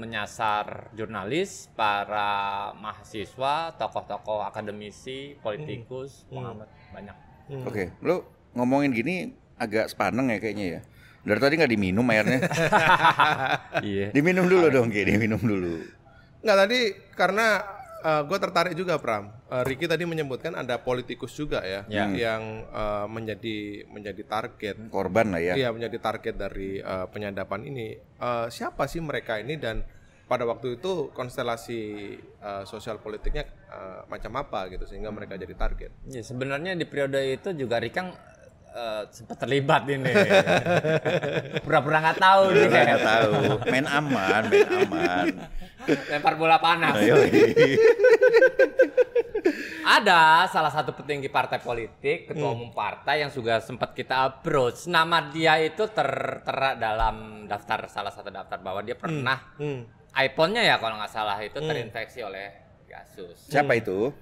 menyasar jurnalis, para mahasiswa, tokoh-tokoh akademisi, politikus, hmm. hmm. pengamat hmm. banyak. Hmm. Oke, okay. lu ngomongin gini agak sepaneng ya kayaknya ya. Dari tadi nggak diminum airnya. Iya. diminum dulu dong, kayak Diminum dulu. Nggak tadi karena uh, eh, gue tertarik juga Pram. Uh, Ricky tadi menyebutkan ada politikus juga ya, ya. yang uh, menjadi menjadi target korban lah ya. Iya menjadi target dari uh, penyadapan ini. Uh, siapa sih mereka ini dan pada waktu itu konstelasi uh, sosial politiknya uh, macam apa gitu sehingga mereka jadi target. Ya, sebenarnya di periode itu juga Rikang uh, sempat terlibat ini. Pura-pura nggak tahu nih. Nggak tahu. Main aman, main aman. Lempar bola panas. Ada salah satu petinggi partai politik, ketua hmm. umum partai yang sudah sempat kita approach. Nama dia itu tertera dalam daftar salah satu daftar bahwa dia hmm. pernah hmm. iPhone-nya ya kalau nggak salah itu hmm. terinfeksi oleh kasus. Siapa itu?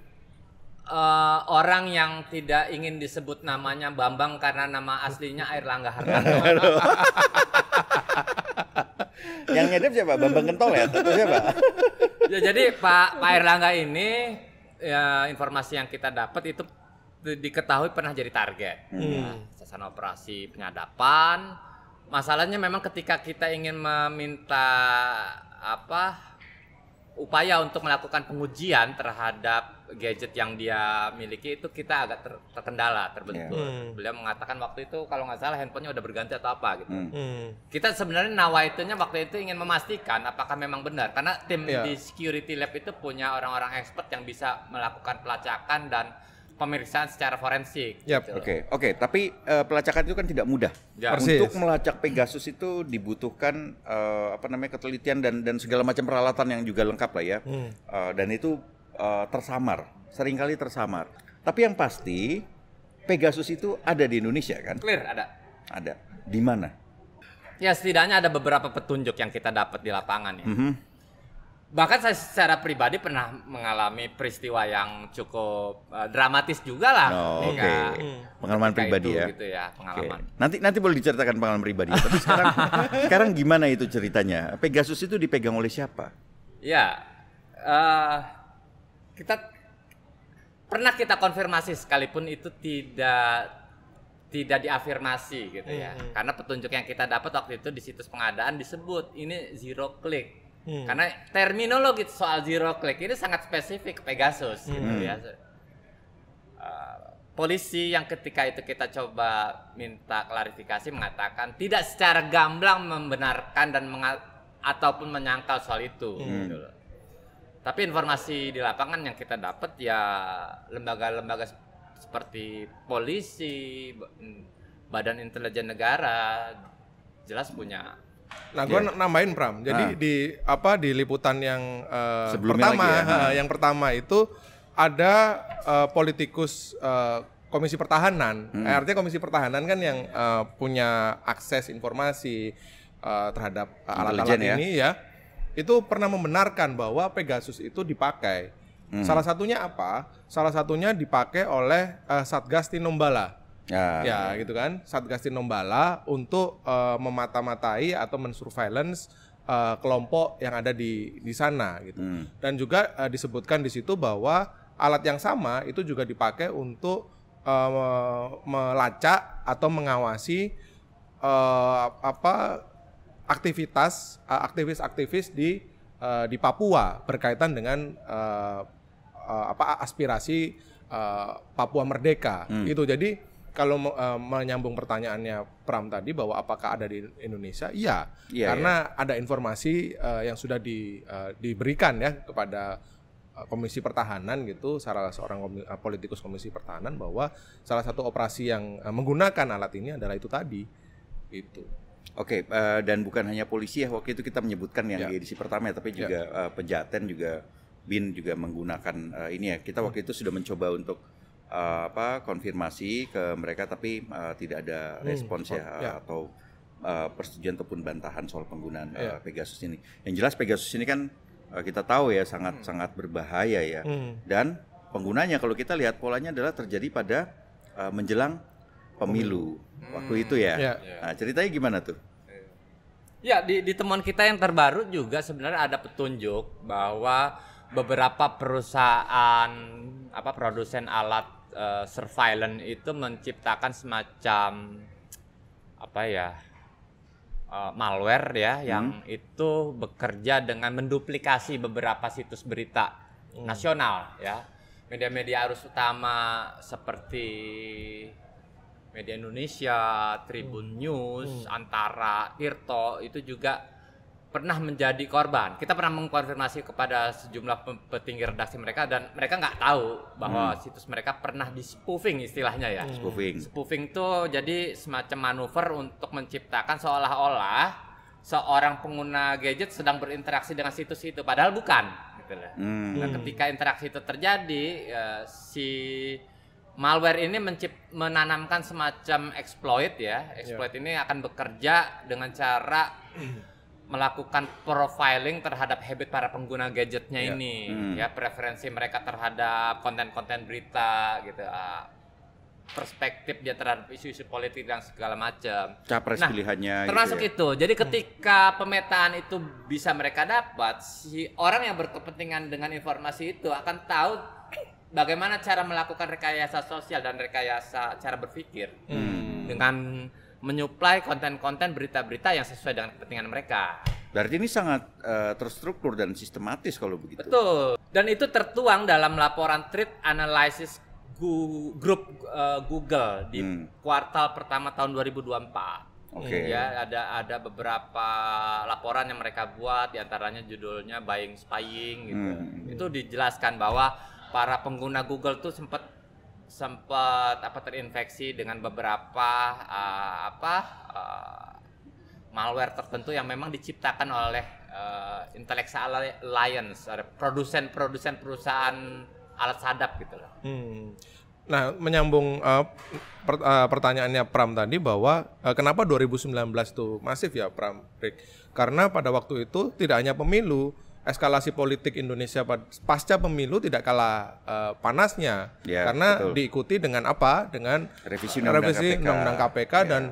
uh, orang yang tidak ingin disebut namanya Bambang karena nama aslinya Langga Hartanto. yang nyedip siapa? Bambang Kentol ya? Tentu siapa? ya jadi Pak Pak Langga ini ya informasi yang kita dapat itu diketahui pernah jadi target. Hmm. sasaran ya, operasi penyadapan. Masalahnya memang ketika kita ingin meminta apa upaya untuk melakukan pengujian terhadap gadget yang dia miliki itu kita agak ter, terkendala terbentur. Yeah. Hmm. Beliau mengatakan waktu itu kalau nggak salah handphonenya udah berganti atau apa gitu. Hmm. Hmm. Kita sebenarnya nawaitunya waktu itu ingin memastikan apakah memang benar karena tim yeah. di security lab itu punya orang-orang expert yang bisa melakukan pelacakan dan pemeriksaan secara forensik. Yep. Gitu oke, gitu. oke. Okay. Okay. Tapi uh, pelacakan itu kan tidak mudah. Ya. Untuk melacak Pegasus itu dibutuhkan uh, apa namanya ketelitian dan dan segala macam peralatan yang juga lengkap lah ya. Hmm. Uh, dan itu uh, tersamar, seringkali tersamar. Tapi yang pasti Pegasus itu ada di Indonesia kan? Clear ada. Ada. Di mana? Ya setidaknya ada beberapa petunjuk yang kita dapat di lapangan ya. Mm -hmm. Bahkan saya secara pribadi pernah mengalami peristiwa yang cukup uh, dramatis juga lah. Oh, iya. Oke. Okay. Pengalaman pribadi itu, ya. Gitu ya pengalaman. Okay. Nanti nanti boleh diceritakan pengalaman pribadi. Tapi sekarang sekarang gimana itu ceritanya? Pegasus itu dipegang oleh siapa? Ya. Uh, kita pernah kita konfirmasi sekalipun itu tidak tidak diafirmasi gitu ya. Hmm. Karena petunjuk yang kita dapat waktu itu di situs pengadaan disebut ini zero click. Hmm. Karena terminologi soal zero click ini sangat spesifik Pegasus gitu hmm. gitu ya. Eh, polisi yang ketika itu kita coba minta klarifikasi mengatakan tidak secara gamblang membenarkan dan mengat- ataupun menyangkal soal itu hmm. gitu loh tapi informasi di lapangan yang kita dapat ya lembaga-lembaga seperti polisi badan intelijen negara jelas punya nah gue yeah. nambahin pram jadi nah. di apa di liputan yang uh, pertama ya. Eh, nah. yang pertama itu ada uh, politikus uh, Komisi Pertahanan, hmm. artinya Komisi Pertahanan kan yang uh, punya akses informasi uh, terhadap alat-alat uh, ini ya itu pernah membenarkan bahwa Pegasus itu dipakai. Hmm. Salah satunya apa? Salah satunya dipakai oleh uh, Satgas Tinombala. Ya, ya, gitu kan. Satgas Tinombala untuk uh, memata-matai atau mensurveillance uh, kelompok yang ada di di sana gitu. Hmm. Dan juga uh, disebutkan di situ bahwa alat yang sama itu juga dipakai untuk uh, melacak atau mengawasi uh, apa aktivitas eh, aktivis-aktivis di uh, di Papua berkaitan dengan uh, uh, apa aspirasi uh, Papua merdeka. Hmm. Itu jadi kalau uh, menyambung pertanyaannya Pram tadi bahwa apakah ada di Indonesia? Iya, yeah, karena yeah. ada informasi uh, yang sudah di, uh, diberikan ya kepada Komisi Pertahanan gitu, salah seorang politikus Komisi Pertahanan bahwa salah satu operasi yang menggunakan alat ini adalah itu tadi, itu. Oke, okay, uh, eh, dan bukan hanya polisi ya waktu itu kita menyebutkan yang yeah. di edisi pertama ya, tapi ya. juga yeah. uh, pejaten juga bin juga menggunakan uh, ini ya. Kita waktu itu sudah mencoba untuk uh, apa konfirmasi ke mereka tapi uh, tidak ada hmm, respons hmm. ya yeah. Oh, ya. atau uh, persetujuan ataupun bantahan soal penggunaan yeah. uh, ya. Pegasus ini. Yang jelas Pegasus ini kan uh, kita tahu ya sangat hmm. sangat berbahaya ya. Hmm. Dan penggunanya kalau kita lihat polanya adalah terjadi pada uh, menjelang pemilu hmm. waktu itu ya. Yeah. Nah, ceritanya gimana tuh? Ya di, di teman kita yang terbaru juga sebenarnya ada petunjuk bahwa beberapa perusahaan apa produsen alat uh, surveillance itu menciptakan semacam apa ya uh, malware ya hmm. yang itu bekerja dengan menduplikasi beberapa situs berita hmm. nasional ya media-media arus utama seperti Media Indonesia, Tribun hmm. News, hmm. Antara, Tirto itu juga pernah menjadi korban. Kita pernah mengkonfirmasi kepada sejumlah petinggi redaksi mereka dan mereka nggak tahu bahwa hmm. situs mereka pernah di spoofing istilahnya ya. Hmm. Spoofing. Spoofing tuh jadi semacam manuver untuk menciptakan seolah-olah seorang pengguna gadget sedang berinteraksi dengan situs itu padahal bukan gitu Hmm. Nah, ketika interaksi itu terjadi ya, si malware ini mencip, menanamkan semacam exploit ya. Exploit yeah. ini akan bekerja dengan cara melakukan profiling terhadap habit para pengguna gadgetnya yeah. ini, hmm. ya preferensi mereka terhadap konten-konten berita gitu, ah, perspektif dia terhadap isu-isu politik dan segala macam. Capres nah, pilihannya. Gitu termasuk gitu ya. itu. Jadi ketika pemetaan itu bisa mereka dapat, si orang yang berkepentingan dengan informasi itu akan tahu bagaimana cara melakukan rekayasa sosial dan rekayasa cara berpikir hmm. dengan menyuplai konten-konten berita-berita yang sesuai dengan kepentingan mereka. Berarti ini sangat uh, terstruktur dan sistematis kalau begitu. Betul. Dan itu tertuang dalam laporan Threat Analysis grup Group uh, Google di hmm. kuartal pertama tahun 2024. Oke. Okay. Ya, ada ada beberapa laporan yang mereka buat diantaranya judulnya Buying Spying gitu. Hmm. Itu dijelaskan bahwa para pengguna Google tuh sempat sempat apa terinfeksi dengan beberapa uh, apa uh, malware tertentu yang memang diciptakan oleh uh, eh, intellectual alliance, ada produsen-produsen perusahaan alat sadap gitu loh. Hmm. Nah, menyambung uh, per, uh, pertanyaannya Pram tadi bahwa uh, kenapa 2019 itu masif ya Pram Karena pada waktu itu tidak hanya pemilu, eskalasi politik Indonesia pasca pemilu tidak kalah uh, panasnya ya, karena betul. diikuti dengan apa? Dengan revisi eh, undang-undang KPK, KPK ya. dan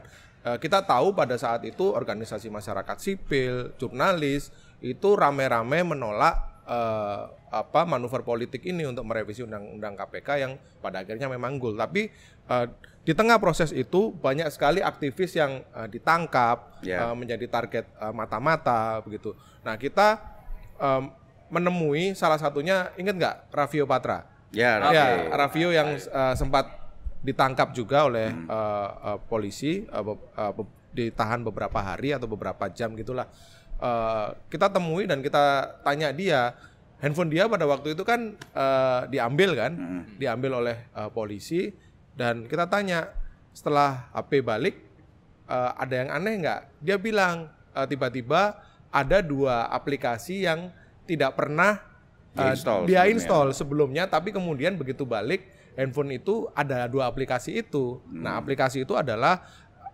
uh, kita tahu pada saat itu organisasi masyarakat sipil, jurnalis itu rame-rame menolak uh, apa manuver politik ini untuk merevisi undang-undang KPK yang pada akhirnya memang goal. Tapi uh, di tengah proses itu banyak sekali aktivis yang uh, ditangkap yeah. Ya. uh, menjadi target mata-mata uh, begitu. Nah, kita um, menemui salah satunya inget nggak Raffio Patra? Ya, Raffio. ya Raffio yang uh, sempat ditangkap juga oleh hmm. uh, uh, polisi uh, uh, be ditahan beberapa hari atau beberapa jam gitulah. Uh, kita temui dan kita tanya dia handphone dia pada waktu itu kan uh, diambil kan, hmm. diambil oleh uh, polisi dan kita tanya setelah HP balik uh, ada yang aneh nggak? Dia bilang tiba-tiba uh, tiba -tiba, ada dua aplikasi yang tidak pernah uh, dia install sebelumnya. tapi kemudian begitu balik handphone itu ada dua aplikasi itu. Nah, hmm. Nah, aplikasi itu adalah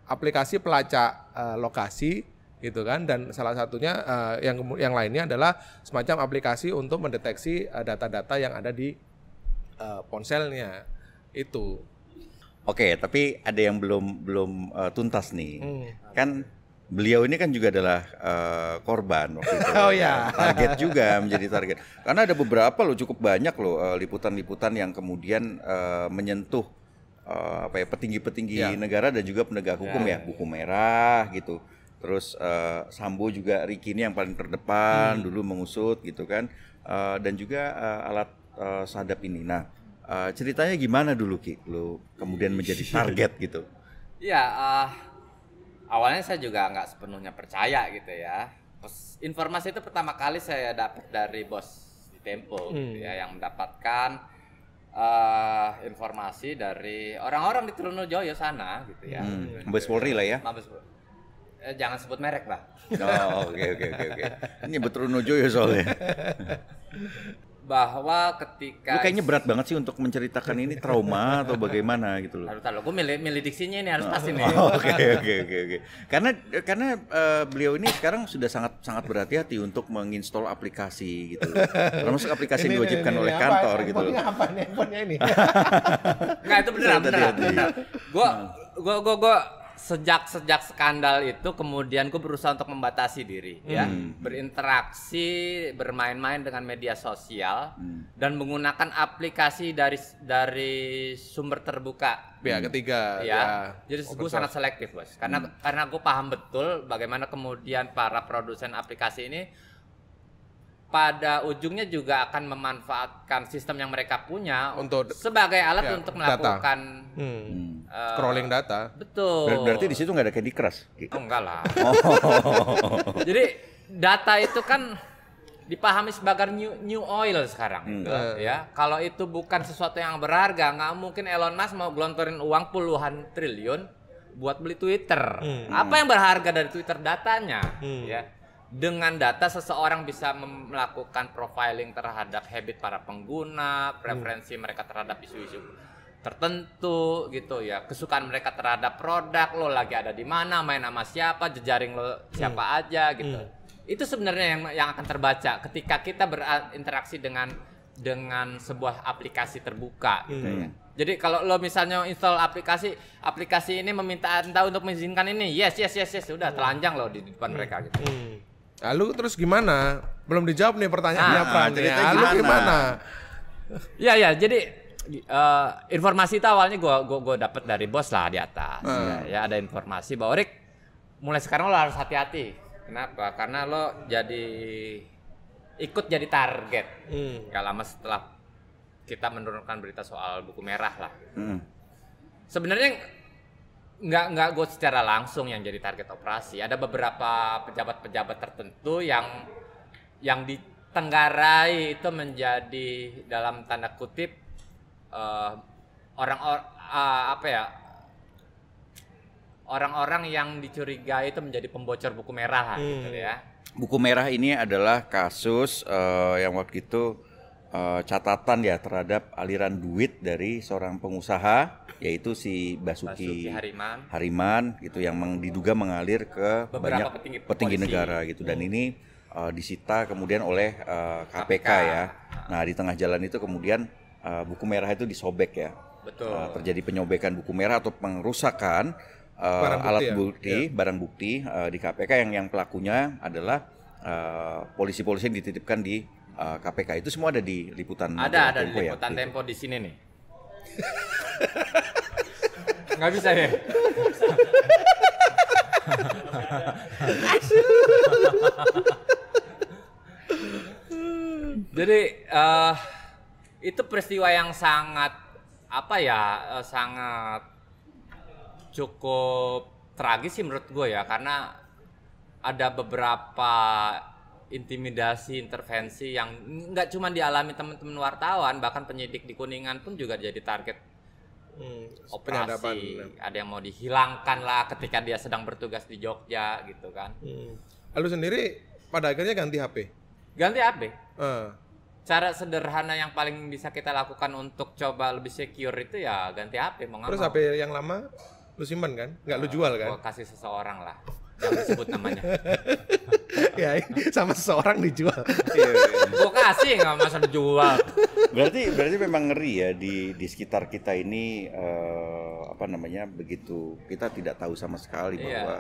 aplikasi pelacak uh, lokasi gitu kan dan salah satunya uh, yang yang lainnya adalah semacam aplikasi untuk mendeteksi data-data uh, yang ada di uh, ponselnya itu. Oke, tapi ada yang belum belum uh, tuntas nih. Hmm. Kan beliau ini kan juga adalah uh, korban waktu itu. Ya. Oh iya. Target juga menjadi target. Karena ada beberapa loh cukup banyak loh liputan eh, liputan-liputan yang kemudian uh, menyentuh uh, apa ya petinggi-petinggi ya. negara dan juga penegak hukum ya, ya buku merah gitu. Terus uh, Sambo juga Riki ini yang paling terdepan hmm. dulu mengusut gitu kan. Uh, dan juga uh, alat uh, sadap ini. Nah, uh, ceritanya gimana dulu Ki? Lu kemudian menjadi target gitu. Iya. uh, awalnya saya juga nggak sepenuhnya percaya gitu ya. Terus informasi itu pertama kali saya dapat dari bos di Tempo gitu hmm. ya yang mendapatkan uh, informasi dari orang-orang di Trunojoyo sana gitu ya. Hmm. Mabes Polri lah ya. Mabes Polri. Eh, jangan sebut merek, Pak. Oh, oke oke oke oke. Ini Trunojoyo soalnya. bahwa ketika lu kayaknya berat banget sih untuk menceritakan ini trauma atau bagaimana gitu loh. Harus tahu, gue milih milih diksinya ini harus pasti oh, nih. Oke oke oke oke. Karena karena uh, beliau ini sekarang sudah sangat sangat berhati-hati untuk menginstal aplikasi gitu loh. Termasuk aplikasi yang diwajibkan ini, ini, oleh apa, kantor gitu apa, gitu loh. Apa handphonenya ini? Enggak itu beneran beneran. Gue gue gue sejak sejak skandal itu kemudian gue berusaha untuk membatasi diri ya. hmm. ya berinteraksi bermain-main dengan media sosial hmm. dan menggunakan aplikasi dari dari sumber terbuka pihak hmm. ketiga ya, ya jadi gue sangat selektif bos karena hmm. karena gue paham betul bagaimana kemudian para produsen aplikasi ini pada ujungnya juga akan memanfaatkan sistem yang mereka punya untuk sebagai alat ya, untuk melakukan data. Hmm. Uh, scrolling data. Betul. Ber berarti di situ nggak ada Candy Crush? Oh, enggak lah. Jadi data itu kan dipahami sebagai new new oil sekarang, hmm. Uh. ya. Kalau itu bukan sesuatu yang berharga, nggak mungkin Elon Musk mau gelontorin uang puluhan triliun buat beli Twitter. Hmm. Apa yang berharga dari Twitter datanya, hmm. ya? dengan data seseorang bisa melakukan profiling terhadap habit para pengguna, preferensi mereka terhadap isu-isu tertentu gitu ya, kesukaan mereka terhadap produk lo lagi ada di mana, main sama siapa, jejaring lo siapa hmm. aja gitu. Hmm. Itu sebenarnya yang yang akan terbaca ketika kita berinteraksi dengan dengan sebuah aplikasi terbuka gitu hmm. ya. Jadi kalau lo misalnya install aplikasi, aplikasi ini meminta Anda untuk mengizinkan ini, yes yes yes yes, sudah hmm. telanjang lo di depan hmm. mereka gitu. Hmm Lalu terus gimana? Belum dijawab nih pertanyaannya ah, iya, Pran. Ya. Lalu gimana? ya ya, jadi uh, informasi itu awalnya gue gua, gua dapet dari bos lah di atas. Hmm. Ya, ya ada informasi bahwa Rick mulai sekarang lo harus hati-hati. Kenapa? Karena lo jadi ikut jadi target. Hmm. Gak lama setelah kita menurunkan berita soal buku merah lah. Hmm. Sebenarnya nggak nggak gue secara langsung yang jadi target operasi. Ada beberapa pejabat-pejabat tertentu yang yang ditenggarai itu menjadi dalam tanda kutip uh, eh, orang or, uh, eh, apa ya orang-orang yang dicurigai itu menjadi pembocor buku merah gitu hmm. gitu ya. Buku merah ini adalah kasus uh, yang waktu itu Eh, catatan ya terhadap aliran duit dari seorang pengusaha yaitu si Basuki, Basuki Hariman. Hariman gitu yang meng, diduga mengalir ke Beberapa banyak petinggi, petinggi negara gitu dan hmm. ini uh, disita kemudian oleh uh, eh, KPK, KPK ya. Nah, di tengah jalan itu kemudian uh, buku merah itu disobek ya. Betul. Uh, terjadi penyobekan buku merah atau pengerusakan uh, barang bukti alat ya? bukti, ya. barang bukti uh, di KPK yang yang pelakunya adalah polisi-polisi uh, polisi -polisi yang dititipkan di uh, eh, KPK itu semua ada di liputan ada ada tempo di ya? liputan ya? tempo di sini nih nggak bisa ya jadi uh, itu peristiwa yang sangat apa ya uh, sangat cukup tragis sih menurut gue ya karena ada beberapa intimidasi, intervensi yang nggak cuma dialami teman-teman wartawan, bahkan penyidik di Kuningan pun juga jadi target hmm, operasi. Ya. Ada yang mau dihilangkan lah ketika dia sedang bertugas di Jogja gitu kan. Hmm. Lalu sendiri pada akhirnya ganti HP? Ganti HP. Uh. Eh. Cara sederhana yang paling bisa kita lakukan untuk coba lebih secure itu ya ganti HP. Mau Terus HP yang lama lu simpan kan? Nggak uh, lu eh, jual kan? Gua kasih seseorang lah. yang disebut namanya. ya sama seseorang dijual. Iya, iya. Gue kasih nggak masa dijual. Berarti berarti memang ngeri ya di di sekitar kita ini uh, apa namanya begitu kita tidak tahu sama sekali iya. bahwa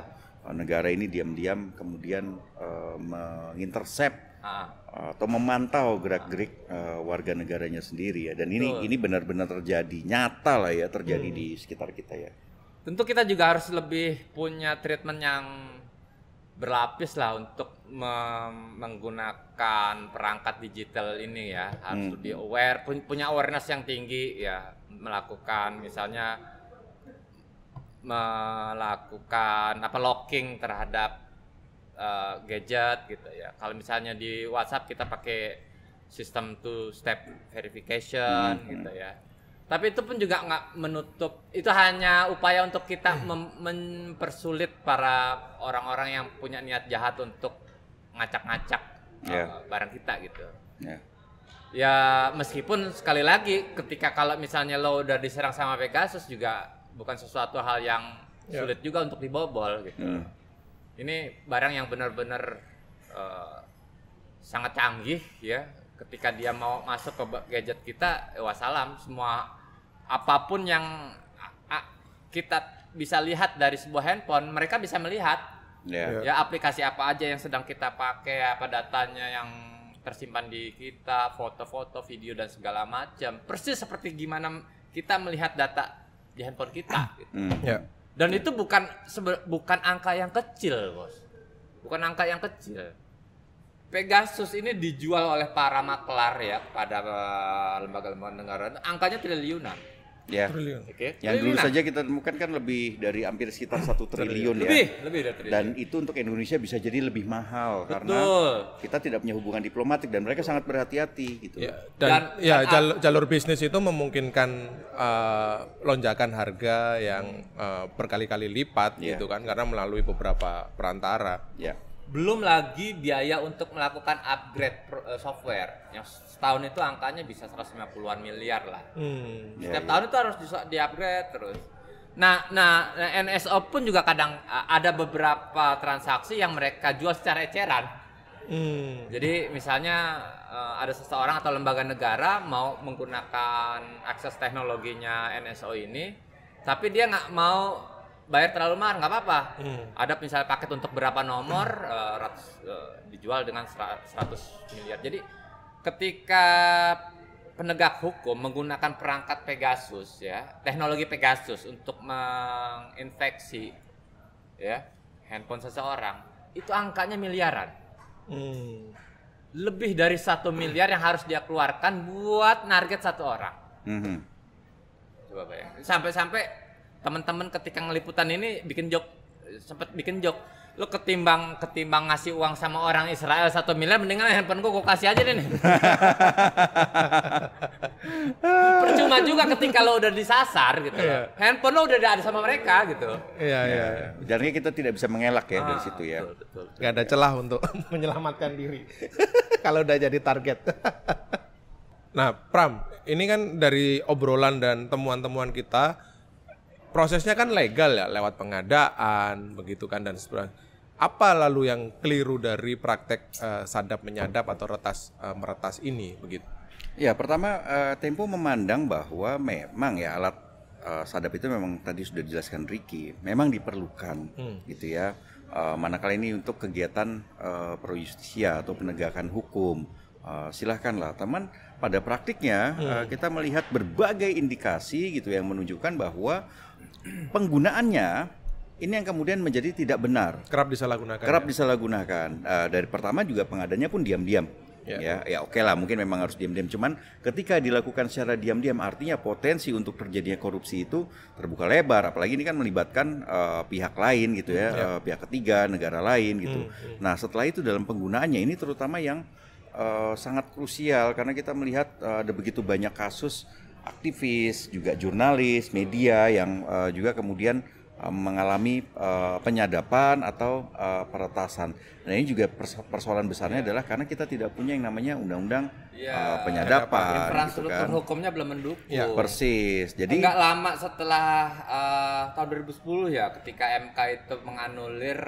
yeah. negara ini diam-diam kemudian uh, eh, mengintersep ah. atau memantau gerak-gerik uh, warga negaranya sendiri ya dan ini Betul. ini benar-benar terjadi nyata lah ya terjadi hmm. di sekitar kita ya. Tentu kita juga harus lebih punya treatment yang berlapis lah untuk menggunakan perangkat digital ini ya harus hmm. lebih aware pun punya awareness yang tinggi ya melakukan misalnya melakukan apa locking terhadap uh, gadget gitu ya kalau misalnya di WhatsApp kita pakai sistem two step verification hmm. gitu hmm. ya tapi itu pun juga nggak menutup itu hanya upaya untuk kita eh. mempersulit para orang-orang yang punya niat jahat untuk ngacak-ngacak yeah. Ya. uh, barang kita gitu yeah. ya meskipun sekali lagi ketika kalau misalnya lo udah diserang sama Pegasus juga bukan sesuatu hal yang ya. sulit juga untuk dibobol gitu mm. ini barang yang benar-benar uh, sangat canggih ya ketika dia mau masuk ke gadget kita ya wassalam semua apapun yang kita bisa lihat dari sebuah handphone mereka bisa melihat yeah. Ya. ya aplikasi apa aja yang sedang kita pakai apa datanya yang tersimpan di kita foto-foto video dan segala macam persis seperti gimana kita melihat data di handphone kita gitu. mm. yeah. dan yeah. itu bukan bukan angka yang kecil bos bukan angka yang kecil Pegasus ini dijual oleh para maklar ya pada eh, lembaga-lembaga negara. Angkanya triliunan. Ya. Triliun. Oke. Okay. Yang dulu saja kita temukan kan lebih dari hampir sekitar satu triliun ya. Lebih, lebih dari triliun. Dan itu untuk Indonesia bisa jadi lebih mahal Betul. karena kita tidak punya hubungan diplomatik dan mereka sangat berhati-hati gitu. Ya, dan, dan ya jalur, jalur bisnis itu memungkinkan uh, lonjakan harga yang uh, berkali-kali lipat ya. gitu kan karena melalui beberapa perantara. Ya belum lagi biaya untuk melakukan upgrade eh, software yang setahun itu angkanya bisa 150-an miliar lah. Hmm. Setiap ya, tahun ya. itu harus di, di terus. Nah, nah eh, NSO pun juga kadang ada beberapa transaksi yang mereka jual secara eceran. Hmm. Jadi misalnya eh, ada seseorang atau lembaga negara mau menggunakan akses teknologinya NSO ini, tapi dia nggak mau bayar terlalu mahal nggak apa-apa. Hmm. Ada misalnya paket untuk berapa nomor uh, eh, ratus, uh, eh, dijual dengan 100 miliar. Jadi ketika penegak hukum menggunakan perangkat Pegasus ya, teknologi Pegasus untuk menginfeksi ya handphone seseorang, itu angkanya miliaran. Hmm. Lebih dari satu miliar yang harus dia keluarkan buat target satu orang. -hmm. Coba bayangin. Sampai-sampai teman-teman ketika ngeliputan ini bikin jok sempat bikin jok lo ketimbang ketimbang ngasih uang sama orang Israel satu miliar mendingan handphone gua gua kasih aja deh nih percuma juga ketika lo udah disasar gitu yeah. handphone lo udah ada sama mereka gitu iya iya, ya, iya. jadinya kita tidak bisa mengelak ya ah, dari situ ya betul, Gak ada celah untuk menyelamatkan diri kalau udah jadi target nah Pram ini kan dari obrolan dan temuan-temuan kita prosesnya kan legal ya lewat pengadaan begitu kan dan sebagainya. Apa lalu yang keliru dari praktek uh, sadap menyadap atau retas uh, meretas ini begitu? Ya pertama uh, Tempo memandang bahwa memang ya alat uh, sadap itu memang tadi sudah dijelaskan Ricky memang diperlukan hmm. gitu ya uh, manakala ini untuk kegiatan uh, pro justisia atau penegakan hukum uh, silahkanlah teman pada praktiknya hmm. uh, kita melihat berbagai indikasi gitu yang menunjukkan bahwa penggunaannya ini yang kemudian menjadi tidak benar. Kerap disalahgunakan. Kerap ya? disalahgunakan. Uh, dari pertama juga pengadanya pun diam-diam. Ya, Ya, ya oke okay lah, mungkin memang harus diam-diam. Cuman ketika dilakukan secara diam-diam, artinya potensi untuk terjadinya korupsi itu terbuka lebar. Apalagi ini kan melibatkan uh, pihak lain gitu ya, ya. uh, pihak ketiga, negara lain gitu. Hmm, hmm. Nah setelah itu dalam penggunaannya ini terutama yang uh, sangat krusial karena kita melihat uh, ada begitu banyak kasus aktivis, juga jurnalis, media yang uh, juga kemudian uh, mengalami uh, penyadapan atau uh, peretasan. Nah ini juga persoalan besarnya yeah. adalah karena kita tidak punya yang namanya undang-undang yeah. Iya, uh, penyadapan. Gitu Infrastruktur gitu kan. hukumnya belum mendukung. Yeah. Persis. Jadi nggak lama setelah uh, tahun 2010 ya, ketika MK itu menganulir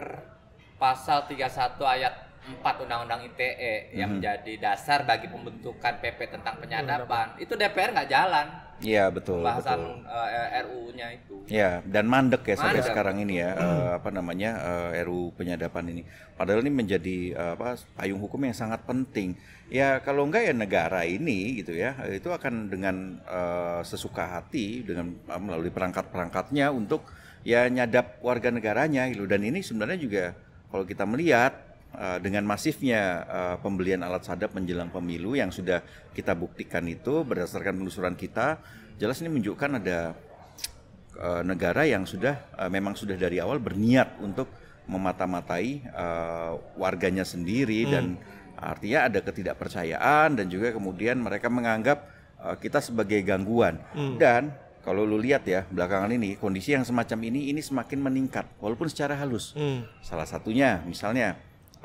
pasal 31 ayat empat Undang-Undang ITE yang hmm. menjadi dasar bagi pembentukan PP tentang penyadapan. Itu DPR nggak jalan. Iya betul. Pembahasan uh, eh, RU-nya itu. Iya dan mandek ya mandek. sampai sekarang ini ya uh, apa namanya uh, eh, RU penyadapan ini. Padahal ini menjadi uh, apa payung hukum yang sangat penting. Ya kalau enggak ya negara ini gitu ya itu akan dengan uh, sesuka hati dengan uh, melalui perangkat-perangkatnya untuk ya nyadap warga negaranya gitu dan ini sebenarnya juga kalau kita melihat Eh, dengan masifnya eh, pembelian alat sadap menjelang pemilu yang sudah kita buktikan itu berdasarkan penelusuran kita, jelas ini menunjukkan ada eh, negara yang sudah memang sudah dari awal berniat untuk memata-matai warganya sendiri hmm. dan artinya ada ketidakpercayaan dan juga kemudian mereka menganggap kita sebagai gangguan hmm. dan kalau lu lihat ya belakangan ini kondisi yang semacam ini ini semakin meningkat walaupun secara halus. Hmm. Salah satunya misalnya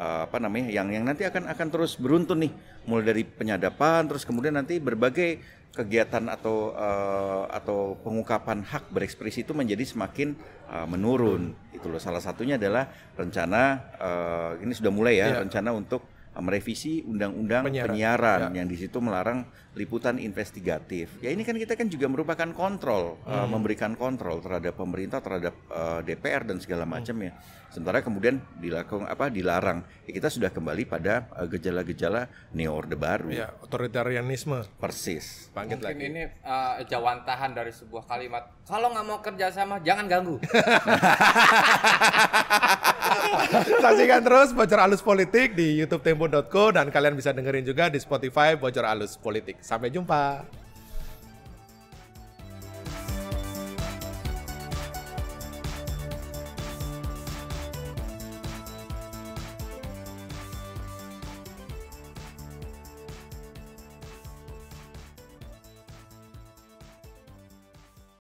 Eh, apa namanya yang yang nanti akan akan terus beruntun nih mulai dari penyadapan terus kemudian nanti berbagai kegiatan atau uh, atau pengungkapan hak berekspresi itu menjadi semakin uh, menurun itu loh salah satunya adalah rencana uh, ini sudah mulai ya, ya. rencana untuk merevisi undang-undang penyiaran, penyiaran ya. yang di situ melarang liputan investigatif. Ya ini kan kita kan juga merupakan kontrol, eh, hmm. uh, memberikan kontrol terhadap pemerintah, terhadap uh, eh, DPR dan segala hmm. macam hmm. ya. Sementara kemudian dilakukan apa dilarang. Ya, kita sudah kembali pada uh, gejala-gejala neo orde baru. Ya, otoritarianisme. Persis. Bangkit Mungkin lagi. ini uh, jawantahan dari sebuah kalimat. Kalau nggak mau kerja sama jangan ganggu. Saksikan terus Bocor Alus Politik di youtube.tempo.co dan kalian bisa dengerin juga di Spotify Bocor Alus Politik. Sampai jumpa.